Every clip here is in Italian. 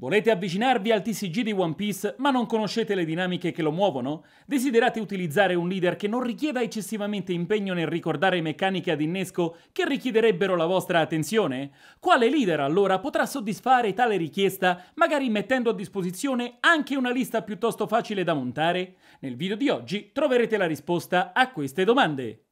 Volete avvicinarvi al TCG di One Piece ma non conoscete le dinamiche che lo muovono? Desiderate utilizzare un leader che non richieda eccessivamente impegno nel ricordare meccaniche ad innesco che richiederebbero la vostra attenzione? Quale leader allora potrà soddisfare tale richiesta magari mettendo a disposizione anche una lista piuttosto facile da montare? Nel video di oggi troverete la risposta a queste domande.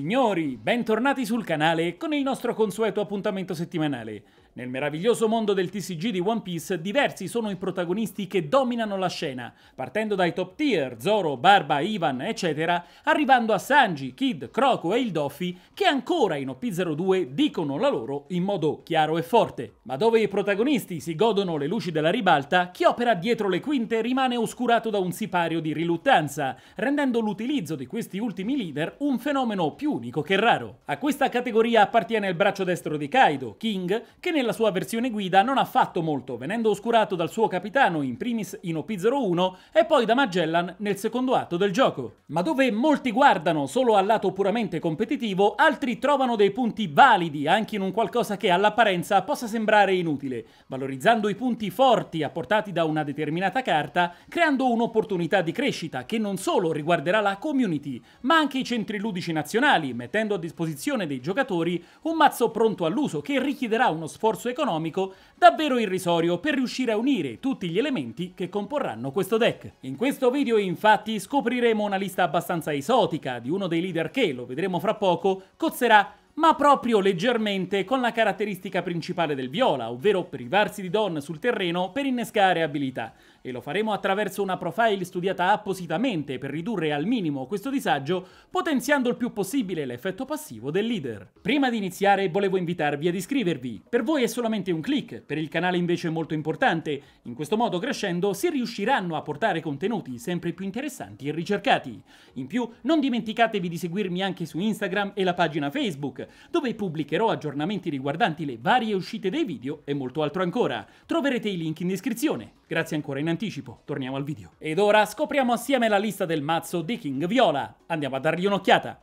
Signori, bentornati sul canale con il nostro consueto appuntamento settimanale. Nel meraviglioso mondo del TCG di One Piece, diversi sono i protagonisti che dominano la scena, partendo dai top tier, Zoro, Barba, Ivan, eccetera, arrivando a Sanji, Kid, Croco e il Doffy che ancora in OP02 dicono la loro in modo chiaro e forte. Ma dove i protagonisti si godono le luci della ribalta, chi opera dietro le quinte rimane oscurato da un sipario di riluttanza, rendendo l'utilizzo di questi ultimi leader un fenomeno più unico che raro. A questa categoria appartiene il braccio destro di Kaido, King, che nella nella sua versione guida non ha fatto molto, venendo oscurato dal suo capitano in primis in OP01 e poi da Magellan nel secondo atto del gioco. Ma dove molti guardano solo al lato puramente competitivo, altri trovano dei punti validi anche in un qualcosa che all'apparenza possa sembrare inutile, valorizzando i punti forti apportati da una determinata carta, creando un'opportunità di crescita che non solo riguarderà la community, ma anche i centri ludici nazionali, mettendo a disposizione dei giocatori un mazzo pronto all'uso che richiederà uno sforzo sforzo economico davvero irrisorio per riuscire a unire tutti gli elementi che comporranno questo deck. In questo video infatti scopriremo una lista abbastanza esotica di uno dei leader che, lo vedremo fra poco, cozzerà ma proprio leggermente con la caratteristica principale del viola, ovvero privarsi di don sul terreno per innescare abilità, e lo faremo attraverso una profile studiata appositamente per ridurre al minimo questo disagio, potenziando il più possibile l'effetto passivo del leader. Prima di iniziare volevo invitarvi ad iscrivervi. Per voi è solamente un click, per il canale invece è molto importante. In questo modo crescendo si riusciranno a portare contenuti sempre più interessanti e ricercati. In più non dimenticatevi di seguirmi anche su Instagram e la pagina Facebook, dove pubblicherò aggiornamenti riguardanti le varie uscite dei video e molto altro ancora. Troverete i link in descrizione. Grazie ancora in in anticipo, torniamo al video. Ed ora scopriamo assieme la lista del mazzo di King Viola. Andiamo a dargli un'occhiata.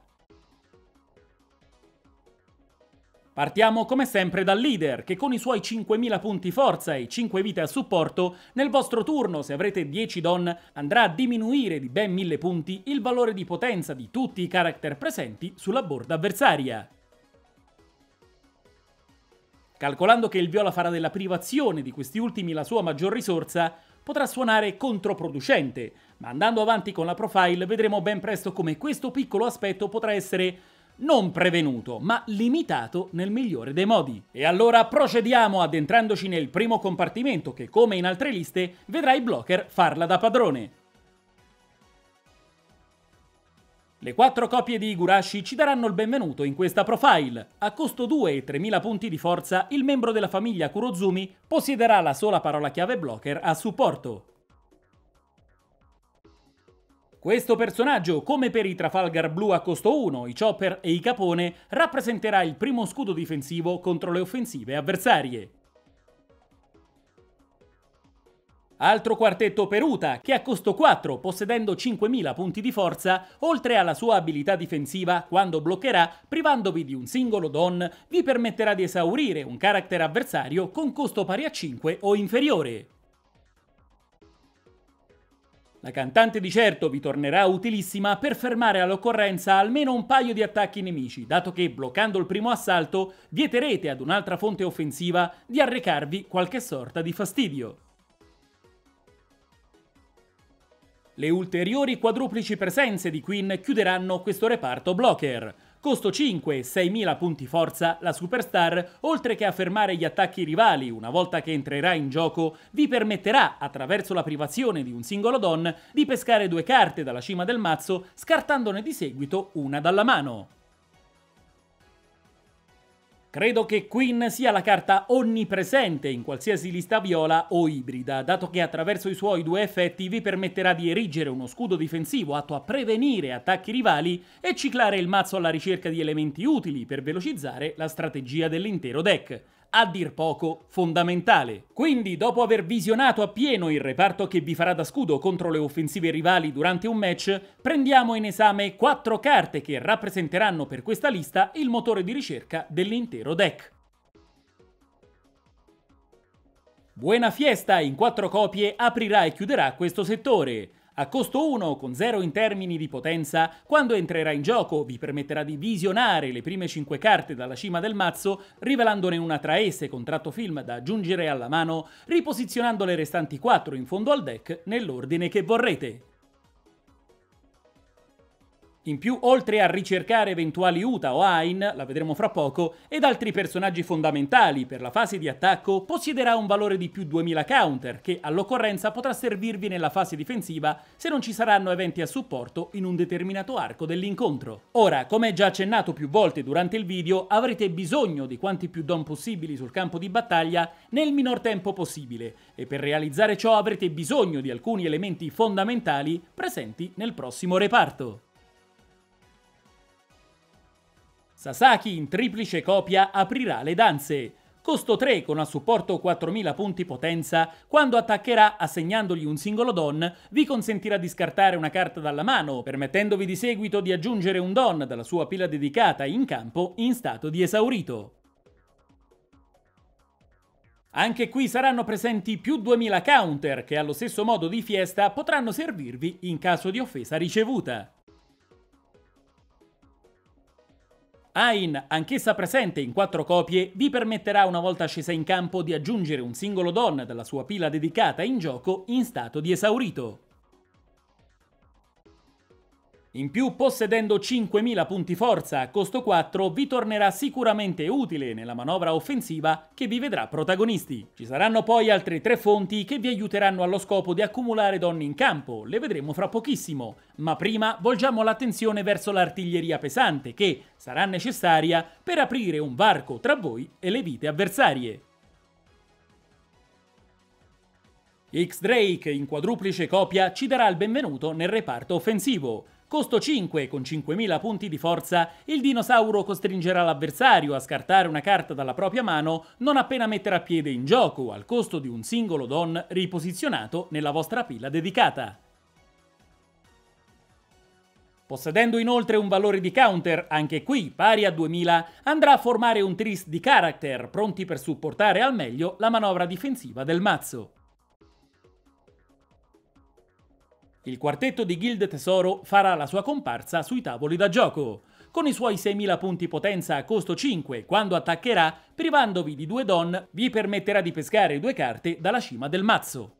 Partiamo come sempre dal leader, che con i suoi 5.000 punti forza e 5 vite a supporto, nel vostro turno, se avrete 10 don, andrà a diminuire di ben 1.000 punti il valore di potenza di tutti i character presenti sulla board avversaria. Calcolando che il viola farà della privazione di questi ultimi la sua maggior risorsa, potrà suonare controproducente, ma andando avanti con la profile vedremo ben presto come questo piccolo aspetto potrà essere non prevenuto, ma limitato nel migliore dei modi. E allora procediamo addentrandoci nel primo compartimento che, come in altre liste, vedrà i blocker farla da padrone. Le quattro copie di Igurashi ci daranno il benvenuto in questa profile. A costo 2 e 3000 punti di forza, il membro della famiglia Kurozumi possiederà la sola parola chiave blocker a supporto. Questo personaggio, come per i Trafalgar Blu a costo 1, i Chopper e i Capone, rappresenterà il primo scudo difensivo contro le offensive avversarie. Altro quartetto Peruta, che a costo 4, possedendo 5.000 punti di forza, oltre alla sua abilità difensiva, quando bloccherà, privandovi di un singolo don, vi permetterà di esaurire un carattere avversario con costo pari a 5 o inferiore. La cantante di certo vi tornerà utilissima per fermare all'occorrenza almeno un paio di attacchi nemici, dato che bloccando il primo assalto vieterete ad un'altra fonte offensiva di arrecarvi qualche sorta di fastidio. Le ulteriori quadruplici presenze di Queen chiuderanno questo reparto blocker. Costo 5, 6.000 punti forza, la superstar, oltre che a fermare gli attacchi rivali una volta che entrerà in gioco, vi permetterà, attraverso la privazione di un singolo don, di pescare due carte dalla cima del mazzo, scartandone di seguito una dalla mano. Credo che Queen sia la carta onnipresente in qualsiasi lista viola o ibrida, dato che attraverso i suoi due effetti vi permetterà di erigere uno scudo difensivo atto a prevenire attacchi rivali e ciclare il mazzo alla ricerca di elementi utili per velocizzare la strategia dell'intero deck a dir poco fondamentale. Quindi, dopo aver visionato appieno il reparto che vi farà da scudo contro le offensive rivali durante un match, prendiamo in esame quattro carte che rappresenteranno per questa lista il motore di ricerca dell'intero deck. Buena Fiesta in quattro copie aprirà e chiuderà questo settore. A costo 1, con 0 in termini di potenza, quando entrerà in gioco vi permetterà di visionare le prime 5 carte dalla cima del mazzo, rivelandone una tra esse con tratto film da aggiungere alla mano, riposizionando le restanti 4 in fondo al deck nell'ordine che vorrete. In più, oltre a ricercare eventuali Uta o Ain, la vedremo fra poco, ed altri personaggi fondamentali per la fase di attacco, possiederà un valore di più 2000 counter, che all'occorrenza potrà servirvi nella fase difensiva se non ci saranno eventi a supporto in un determinato arco dell'incontro. Ora, come già accennato più volte durante il video, avrete bisogno di quanti più don possibili sul campo di battaglia nel minor tempo possibile, e per realizzare ciò avrete bisogno di alcuni elementi fondamentali presenti nel prossimo reparto. Sasaki in triplice copia aprirà le danze. Costo 3 con a supporto 4000 punti potenza, quando attaccherà assegnandogli un singolo don, vi consentirà di scartare una carta dalla mano, permettendovi di seguito di aggiungere un don dalla sua pila dedicata in campo in stato di esaurito. Anche qui saranno presenti più 2000 counter che allo stesso modo di Fiesta potranno servirvi in caso di offesa ricevuta. Ain, anch'essa presente in quattro copie, vi permetterà una volta scesa in campo di aggiungere un singolo don della sua pila dedicata in gioco in stato di esaurito. In più, possedendo 5.000 punti forza a costo 4, vi tornerà sicuramente utile nella manovra offensiva che vi vedrà protagonisti. Ci saranno poi altre tre fonti che vi aiuteranno allo scopo di accumulare donne in campo, le vedremo fra pochissimo, ma prima volgiamo l'attenzione verso l'artiglieria pesante che sarà necessaria per aprire un varco tra voi e le vite avversarie. X-Drake in quadruplice copia ci darà il benvenuto nel reparto offensivo, Costo 5, con 5.000 punti di forza, il dinosauro costringerà l'avversario a scartare una carta dalla propria mano non appena metterà piede in gioco, al costo di un singolo don riposizionato nella vostra pila dedicata. Possedendo inoltre un valore di counter, anche qui pari a 2000, andrà a formare un tris di character, pronti per supportare al meglio la manovra difensiva del mazzo. il quartetto di Guild Tesoro farà la sua comparsa sui tavoli da gioco, con i suoi 6.000 punti potenza a costo 5 quando attaccherà, privandovi di due don, vi permetterà di pescare due carte dalla cima del mazzo.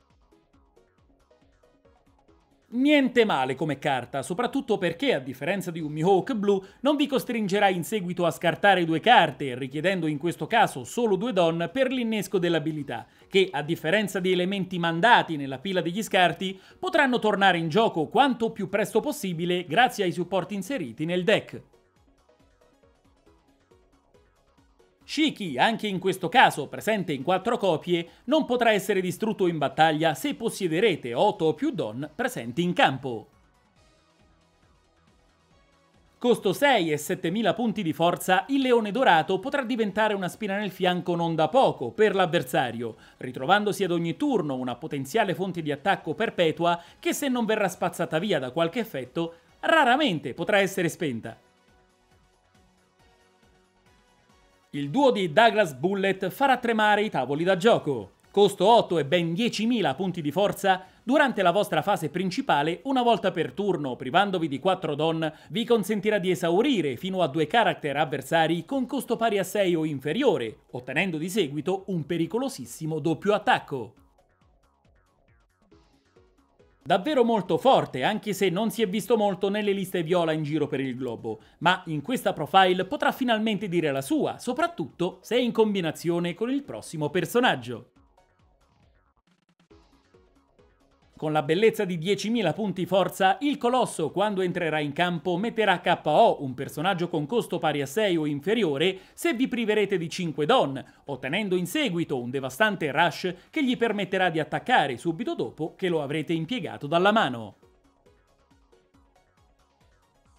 Niente male come carta, soprattutto perché, a differenza di un Mihawk blu, non vi costringerà in seguito a scartare due carte, richiedendo in questo caso solo due don per l'innesco dell'abilità, che, a differenza di elementi mandati nella pila degli scarti, potranno tornare in gioco quanto più presto possibile grazie ai supporti inseriti nel deck. Shiki, anche in questo caso presente in quattro copie, non potrà essere distrutto in battaglia se possiederete 8 o più Don presenti in campo. Costo 6 e 7000 punti di forza, il leone dorato potrà diventare una spina nel fianco non da poco per l'avversario, ritrovandosi ad ogni turno una potenziale fonte di attacco perpetua che se non verrà spazzata via da qualche effetto, raramente potrà essere spenta. Il duo di Douglas Bullet farà tremare i tavoli da gioco. Costo 8 e ben 10.000 punti di forza durante la vostra fase principale, una volta per turno, privandovi di 4 don, vi consentirà di esaurire fino a due character avversari con costo pari a 6 o inferiore, ottenendo di seguito un pericolosissimo doppio attacco. Davvero molto forte, anche se non si è visto molto nelle liste viola in giro per il globo, ma in questa profile potrà finalmente dire la sua, soprattutto se è in combinazione con il prossimo personaggio. Con la bellezza di 10.000 punti forza, il Colosso, quando entrerà in campo, metterà KO un personaggio con costo pari a 6 o inferiore se vi priverete di 5 Don, ottenendo in seguito un devastante rush che gli permetterà di attaccare subito dopo che lo avrete impiegato dalla mano.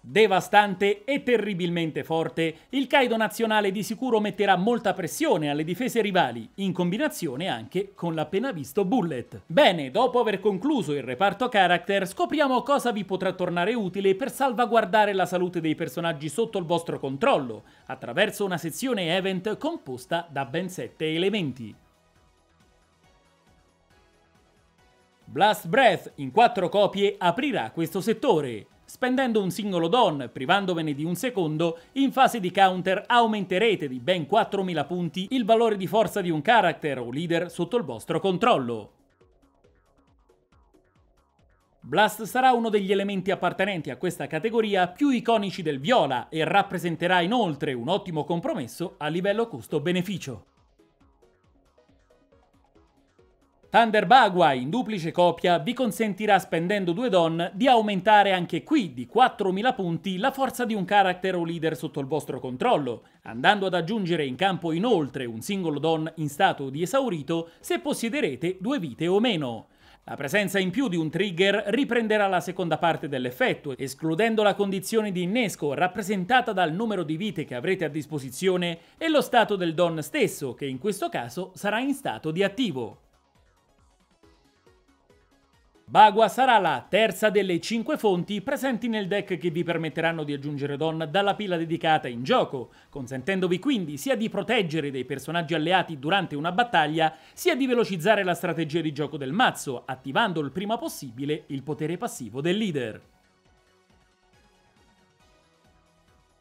Devastante e terribilmente forte, il Kaido nazionale di sicuro metterà molta pressione alle difese rivali, in combinazione anche con l'appena visto Bullet. Bene, dopo aver concluso il reparto character, scopriamo cosa vi potrà tornare utile per salvaguardare la salute dei personaggi sotto il vostro controllo, attraverso una sezione event composta da ben 7 elementi. Blast Breath in 4 copie aprirà questo settore. Spendendo un singolo Don, privandovene di un secondo, in fase di counter aumenterete di ben 4000 punti il valore di forza di un character o leader sotto il vostro controllo. Blast sarà uno degli elementi appartenenti a questa categoria più iconici del viola e rappresenterà inoltre un ottimo compromesso a livello costo-beneficio. Thunder Bagua in duplice copia vi consentirà spendendo due don di aumentare anche qui di 4000 punti la forza di un character o leader sotto il vostro controllo, andando ad aggiungere in campo inoltre un singolo don in stato di esaurito se possiederete due vite o meno. La presenza in più di un trigger riprenderà la seconda parte dell'effetto, escludendo la condizione di innesco rappresentata dal numero di vite che avrete a disposizione e lo stato del don stesso, che in questo caso sarà in stato di attivo. Bagua sarà la terza delle cinque fonti presenti nel deck che vi permetteranno di aggiungere Don dalla pila dedicata in gioco, consentendovi quindi sia di proteggere dei personaggi alleati durante una battaglia, sia di velocizzare la strategia di gioco del mazzo, attivando il prima possibile il potere passivo del leader.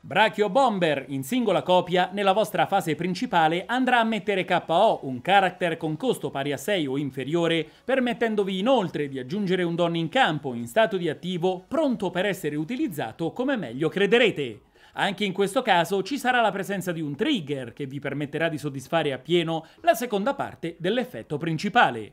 Brachio Bomber, in singola copia, nella vostra fase principale andrà a mettere KO, un character con costo pari a 6 o inferiore, permettendovi inoltre di aggiungere un don in campo in stato di attivo pronto per essere utilizzato come meglio crederete. Anche in questo caso ci sarà la presenza di un trigger che vi permetterà di soddisfare appieno la seconda parte dell'effetto principale.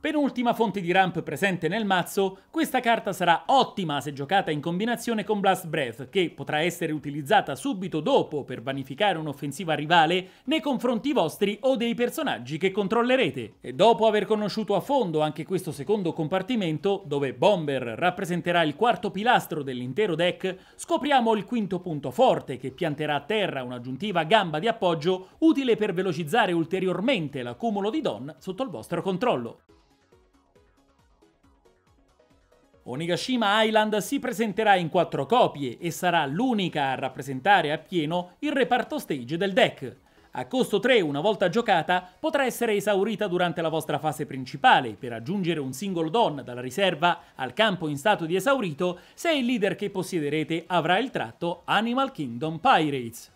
Penultima fonte di ramp presente nel mazzo, questa carta sarà ottima se giocata in combinazione con Blast Breath, che potrà essere utilizzata subito dopo per vanificare un'offensiva rivale nei confronti vostri o dei personaggi che controllerete. E dopo aver conosciuto a fondo anche questo secondo compartimento, dove Bomber rappresenterà il quarto pilastro dell'intero deck, scopriamo il quinto punto forte che pianterà a terra un'aggiuntiva gamba di appoggio utile per velocizzare ulteriormente l'accumulo di Don sotto il vostro controllo. Onigashima Island si presenterà in quattro copie e sarà l'unica a rappresentare appieno il reparto stage del deck. A costo 3, una volta giocata, potrà essere esaurita durante la vostra fase principale per aggiungere un singolo don dalla riserva al campo in stato di esaurito se il leader che possiederete avrà il tratto Animal Kingdom Pirates.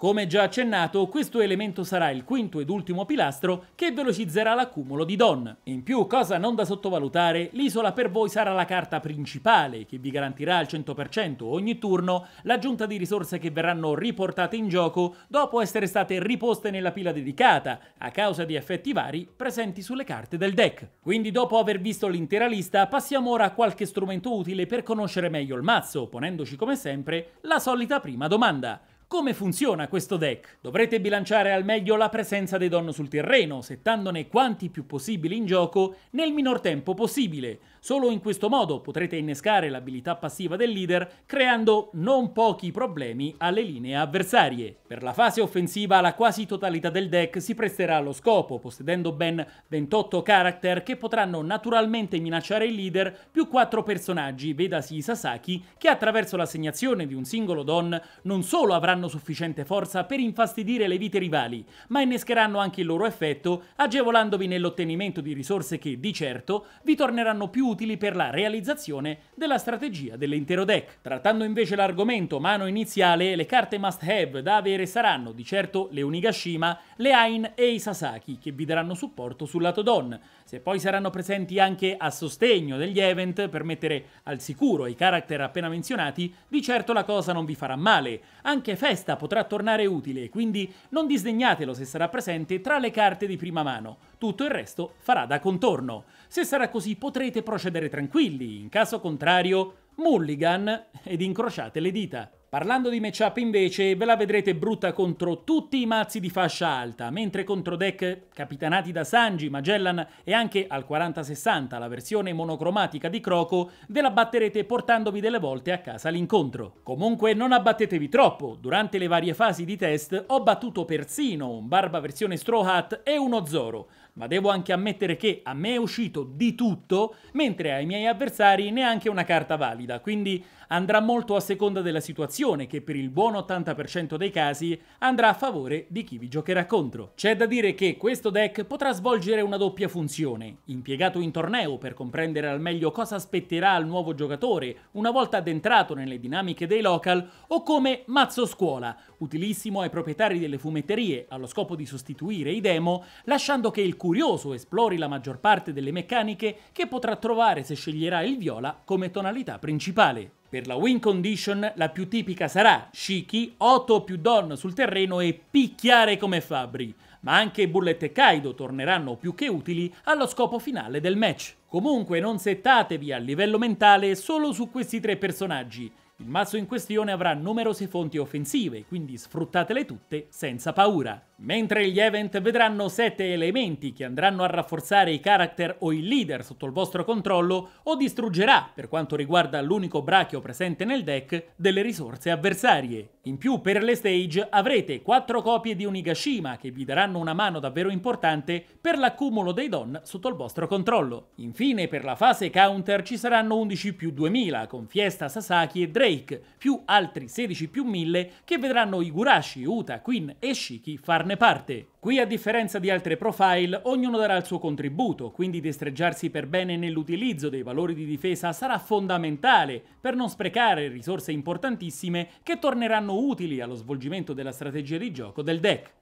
Come già accennato, questo elemento sarà il quinto ed ultimo pilastro che velocizzerà l'accumulo di Don. In più, cosa non da sottovalutare, l'isola per voi sarà la carta principale che vi garantirà al 100% ogni turno l'aggiunta di risorse che verranno riportate in gioco dopo essere state riposte nella pila dedicata a causa di effetti vari presenti sulle carte del deck. Quindi dopo aver visto l'intera lista, passiamo ora a qualche strumento utile per conoscere meglio il mazzo, ponendoci come sempre la solita prima domanda. Come funziona questo deck? Dovrete bilanciare al meglio la presenza dei Don sul terreno, settandone quanti più possibili in gioco nel minor tempo possibile, Solo in questo modo potrete innescare l'abilità passiva del leader creando non pochi problemi alle linee avversarie. Per la fase offensiva la quasi totalità del deck si presterà allo scopo, possedendo ben 28 character che potranno naturalmente minacciare il leader più 4 personaggi, vedasi Sasaki, che attraverso l'assegnazione di un singolo don non solo avranno sufficiente forza per infastidire le vite rivali, ma innescheranno anche il loro effetto agevolandovi nell'ottenimento di risorse che, di certo, vi torneranno più utili per la realizzazione della strategia dell'intero deck. Trattando invece l'argomento mano iniziale, le carte must have da avere saranno di certo le Unigashima, le Ain e i Sasaki, che vi daranno supporto sul lato Don. Se poi saranno presenti anche a sostegno degli event per mettere al sicuro i character appena menzionati, di certo la cosa non vi farà male. Anche Festa potrà tornare utile, quindi non disdegnatelo se sarà presente tra le carte di prima mano. Tutto il resto farà da contorno. Se sarà così potrete procedere procedere tranquilli, in caso contrario mulligan ed incrociate le dita. Parlando di matchup invece, ve la vedrete brutta contro tutti i mazzi di fascia alta, mentre contro deck capitanati da Sanji, Magellan e anche al 4060, la versione monocromatica di Croco, ve la batterete portandovi delle volte a casa l'incontro. Comunque non abbattetevi troppo, durante le varie fasi di test ho battuto persino un Barba versione Straw Hat e uno Zoro, ma devo anche ammettere che a me è uscito di tutto, mentre ai miei avversari neanche una carta valida, quindi andrà molto a seconda della situazione che per il buon 80% dei casi andrà a favore di chi vi giocherà contro. C'è da dire che questo deck potrà svolgere una doppia funzione, impiegato in torneo per comprendere al meglio cosa spetterà al nuovo giocatore una volta addentrato nelle dinamiche dei local o come mazzo scuola, utilissimo ai proprietari delle fumetterie allo scopo di sostituire i demo, lasciando che il curioso esplori la maggior parte delle meccaniche che potrà trovare se sceglierà il viola come tonalità principale. Per la win condition la più tipica sarà Shiki, 8 più Don sul terreno e picchiare come Fabri, ma anche Bullet e Kaido torneranno più che utili allo scopo finale del match. Comunque non settatevi a livello mentale solo su questi tre personaggi, il mazzo in questione avrà numerose fonti offensive, quindi sfruttatele tutte senza paura. Mentre gli event vedranno 7 elementi che andranno a rafforzare i character o i leader sotto il vostro controllo o distruggerà, per quanto riguarda l'unico brachio presente nel deck, delle risorse avversarie. In più per le stage avrete 4 copie di Unigashima che vi daranno una mano davvero importante per l'accumulo dei don sotto il vostro controllo. Infine per la fase counter ci saranno 11 più 2000 con Fiesta, Sasaki e Drake, più altri 16 più 1000 che vedranno Igurashi, Uta, Queen e Shiki farne farne parte. Qui, a differenza di altre profile, ognuno darà il suo contributo, quindi destreggiarsi per bene nell'utilizzo dei valori di difesa sarà fondamentale per non sprecare risorse importantissime che torneranno utili allo svolgimento della strategia di gioco del deck.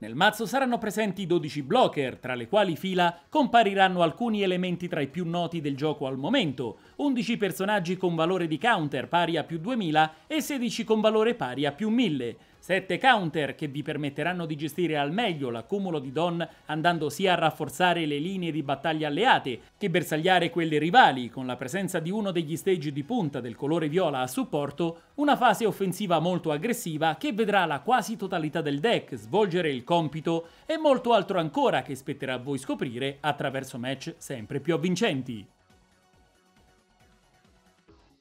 Nel mazzo saranno presenti 12 blocker, tra le quali fila compariranno alcuni elementi tra i più noti del gioco al momento, 11 personaggi con valore di counter pari a più 2000 e 16 con valore pari a più 1000, 7 counter che vi permetteranno di gestire al meglio l'accumulo di Don andando sia a rafforzare le linee di battaglia alleate che bersagliare quelle rivali con la presenza di uno degli stage di punta del colore viola a supporto, una fase offensiva molto aggressiva che vedrà la quasi totalità del deck svolgere il compito e molto altro ancora che spetterà a voi scoprire attraverso match sempre più avvincenti.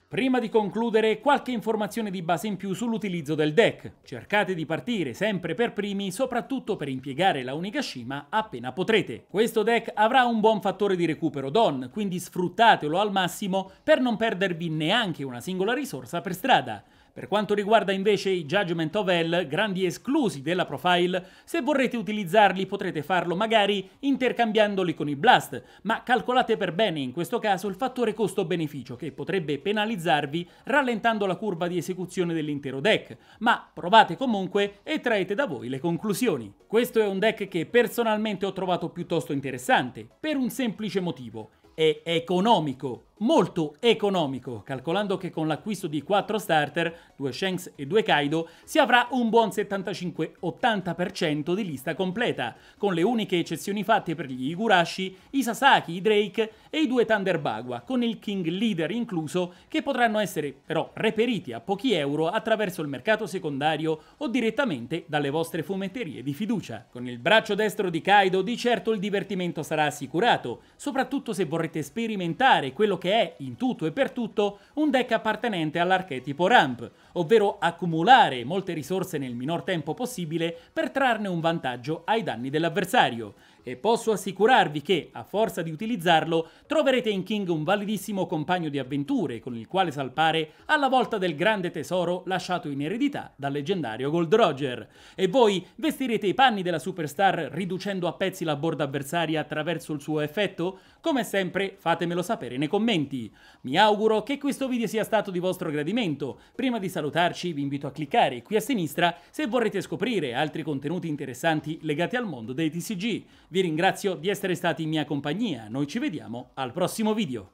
Prima di concludere, qualche informazione di base in più sull'utilizzo del deck. Cercate di partire sempre per primi, soprattutto per impiegare la unica Unigashima appena potrete. Questo deck avrà un buon fattore di recupero Don, quindi sfruttatelo al massimo per non perdervi neanche una singola risorsa per strada. Per quanto riguarda invece i Judgment of Hell, grandi esclusi della profile, se vorrete utilizzarli potrete farlo magari intercambiandoli con i Blast, ma calcolate per bene in questo caso il fattore costo-beneficio che potrebbe penalizzarvi rallentando la curva di esecuzione dell'intero deck, ma provate comunque e traete da voi le conclusioni. Questo è un deck che personalmente ho trovato piuttosto interessante, per un semplice motivo. È economico, molto economico, calcolando che con l'acquisto di 4 starter, 2 Shanks e 2 Kaido, si avrà un buon 75-80% di lista completa, con le uniche eccezioni fatte per gli Igurashi, i Sasaki, i Drake e i due Thunder Bagua, con il King Leader incluso, che potranno essere però reperiti a pochi euro attraverso il mercato secondario o direttamente dalle vostre fumetterie di fiducia. Con il braccio destro di Kaido di certo il divertimento sarà assicurato, soprattutto se vorrete sperimentare quello che che è, in tutto e per tutto, un deck appartenente all'archetipo Ramp, ovvero accumulare molte risorse nel minor tempo possibile per trarne un vantaggio ai danni dell'avversario, e posso assicurarvi che, a forza di utilizzarlo, troverete in King un validissimo compagno di avventure con il quale salpare alla volta del grande tesoro lasciato in eredità dal leggendario Gold Roger. E voi vestirete i panni della superstar riducendo a pezzi la borda avversaria attraverso il suo effetto? Come sempre fatemelo sapere nei commenti. Mi auguro che questo video sia stato di vostro gradimento. Prima di salutarci vi invito a cliccare qui a sinistra se vorrete scoprire altri contenuti interessanti legati al mondo dei TCG. Vi vi ringrazio di essere stati in mia compagnia, noi ci vediamo al prossimo video.